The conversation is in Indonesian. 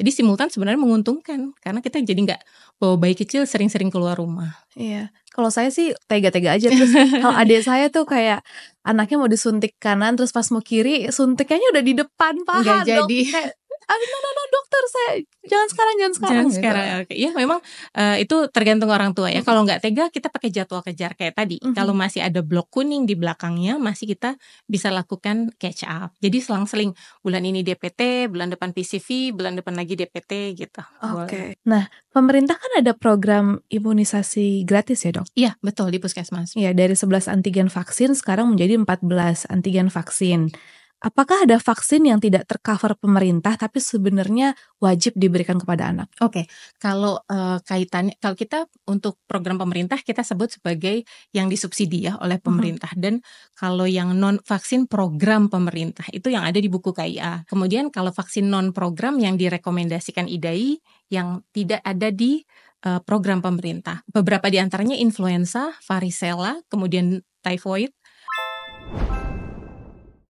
Jadi simultan sebenarnya menguntungkan karena kita jadi nggak bawa bayi kecil sering-sering keluar rumah. Iya. Kalau saya sih tega-tega aja terus kalau adik saya tuh kayak anaknya mau disuntik kanan terus pas mau kiri suntikannya udah di depan paha dong. jadi. Abi no no no dokter saya jangan sekarang jangan sekarang. Jangan gitu. sekarang. Iya, Okay. Ya memang uh, itu tergantung orang tua ya. Hmm. Kalau nggak tega kita pakai jadwal kejar kayak tadi. Hmm. Kalau masih ada blok kuning di belakangnya masih kita bisa lakukan catch up. Jadi selang-seling bulan ini DPT, bulan depan PCV, bulan depan lagi DPT gitu. Oke. Okay. Nah, pemerintah kan ada program imunisasi gratis ya, Dok? Iya, betul di puskesmas. Iya, dari 11 antigen vaksin sekarang menjadi 14 antigen vaksin apakah ada vaksin yang tidak tercover pemerintah tapi sebenarnya wajib diberikan kepada anak? Oke, okay. kalau uh, kaitannya kalau kita untuk program pemerintah kita sebut sebagai yang disubsidi ya oleh mhm. pemerintah mm-hmm. dan kalau yang non vaksin program pemerintah itu yang ada di buku KIA. Kemudian kalau vaksin non program yang direkomendasikan IDAI yang tidak ada di uh, program pemerintah. Beberapa di antaranya influenza, varicella, kemudian typhoid